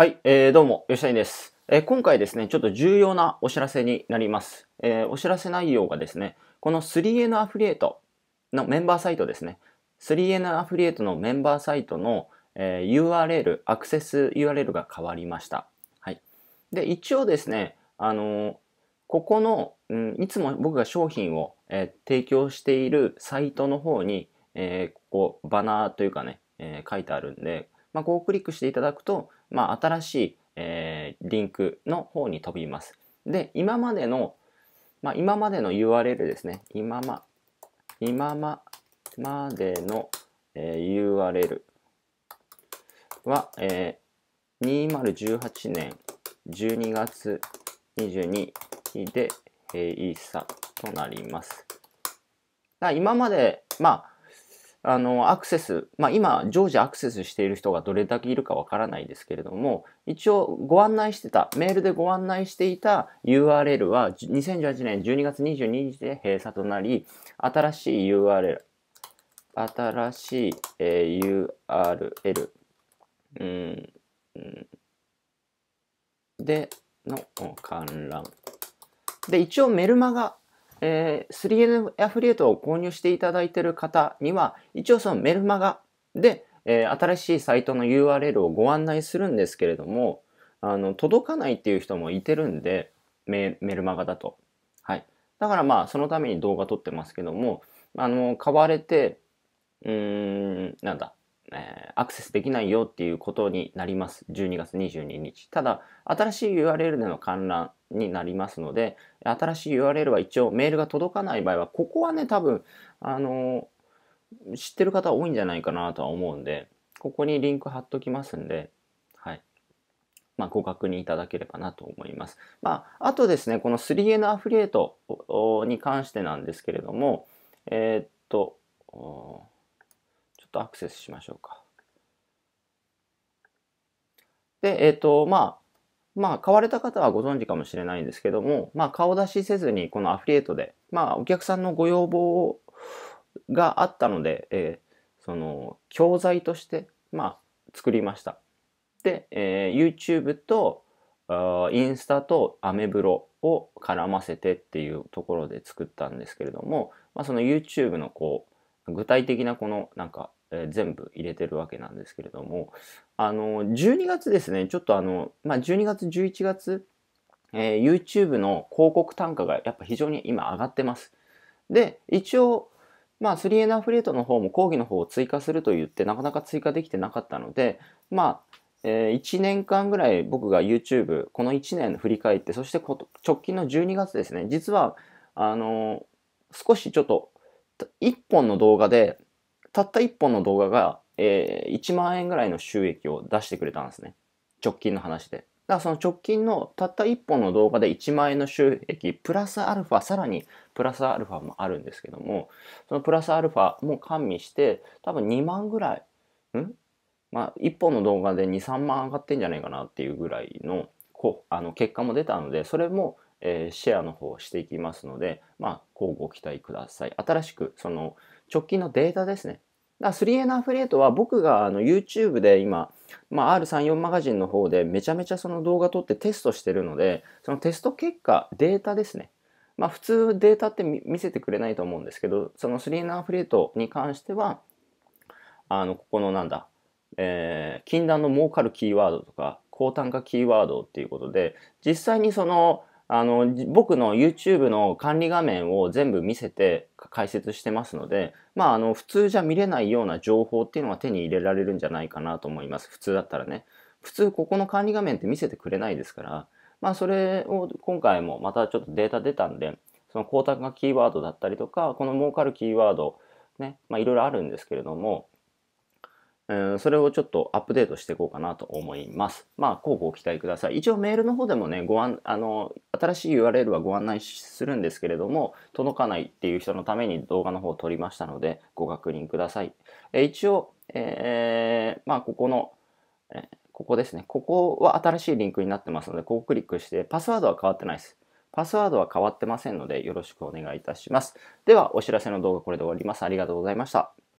はい、えー、どうも、吉谷です、えー、今回ですね、ちょっと重要なお知らせになります。えー、お知らせ内容がですね、この 3N アフリエイトのメンバーサイトですね、3N アフリエイトのメンバーサイトの、えー、URL、アクセス URL が変わりました。はい。で、一応ですね、あのー、ここの、うん、いつも僕が商品を、えー、提供しているサイトの方に、えー、ここ、バナーというかね、えー、書いてあるんで、まあ、こうクリックしていただくと、まあ、新しい、えー、リンクの方に飛びます。で、今までの、まあ、今までの URL ですね。今ま、今ま、までの、えー、URL は、えー、2018年12月22日で閉さ。となります。今まで、まあ、あの、アクセス、まあ、今、常時アクセスしている人がどれだけいるかわからないですけれども、一応ご案内してた、メールでご案内していた URL は、2018年12月22日で閉鎖となり、新しい URL、新しい、えー、URL、うん、で、の観覧。で、一応メルマガえー、3N アフリエイトを購入していただいている方には、一応そのメルマガで、えー、新しいサイトの URL をご案内するんですけれども、あの、届かないっていう人もいてるんで、メメルマガだと。はい。だからまあ、そのために動画撮ってますけども、あの、買われて、うーん、なんだ、アクセスできないよっていうことになります。12月22日。ただ、新しい URL での観覧になりますので、新しい URL は一応メールが届かない場合は、ここはね、多分、あの、知ってる方多いんじゃないかなとは思うんで、ここにリンク貼っときますんで、はい。まあ、ご確認いただければなと思います。まあ、あとですね、この 3N アフリエイトに関してなんですけれども、えー、っと、ちょっとアクセスしましょうか。で、えっ、ー、と、まあ、まあ、買われた方はご存知かもしれないんですけども、まあ、顔出しせずに、このアフリエイトで、まあ、お客さんのご要望があったので、えー、その、教材として、まあ、作りました。で、えー、YouTube と、インスタとアメブロを絡ませてっていうところで作ったんですけれども、まあ、その YouTube のこう具体的なこのなんかえー、全部入れてるわけなんですけれども、あの、12月ですね、ちょっとあの、まあ、12月、11月、えー、YouTube の広告単価がやっぱ非常に今上がってます。で、一応、まあ、3エナフレートの方も講義の方を追加すると言って、なかなか追加できてなかったので、まあ、えー、1年間ぐらい僕が YouTube、この1年振り返って、そして直近の12月ですね、実は、あのー、少しちょっと、1本の動画でたった1本の動画が、えー、1万円ぐらいの収益を出してくれたんですね。直近の話で。だからその直近のたった1本の動画で1万円の収益、プラスアルファ、さらにプラスアルファもあるんですけども、そのプラスアルファも完備して、多分2万ぐらい、んまあ、1本の動画で2、3万上がってんじゃないかなっていうぐらいの、こう、あの、結果も出たので、それも、えー、シェアの方していきますので、まあ、こうご期待ください。新しく、その、直近のデータですね。だから3 a のアフリエイトは僕があの YouTube で今、まあ、R34 マガジンの方でめちゃめちゃその動画撮ってテストしてるのでそのテスト結果データですねまあ普通データって見せてくれないと思うんですけどその3 a のアフリエイトに関してはあのここのなんだ、えー、禁断の儲かるキーワードとか高単価キーワードっていうことで実際にそのあの、僕の YouTube の管理画面を全部見せて解説してますので、まあ、あの、普通じゃ見れないような情報っていうのは手に入れられるんじゃないかなと思います。普通だったらね。普通ここの管理画面って見せてくれないですから、まあ、それを今回もまたちょっとデータ出たんで、その光沢がキーワードだったりとか、この儲かるキーワード、ね、まあ、いろいろあるんですけれども、それをちょっとアップデートしていこうかなと思います。まあ、こうご期待ください。一応メールの方でもね、ご案、あの、新しい URL はご案内するんですけれども、届かないっていう人のために動画の方を撮りましたので、ご確認ください。え一応、えー、まあ、ここの、えここですね。ここは新しいリンクになってますので、ここをクリックして、パスワードは変わってないです。パスワードは変わってませんので、よろしくお願いいたします。では、お知らせの動画これで終わります。ありがとうございました。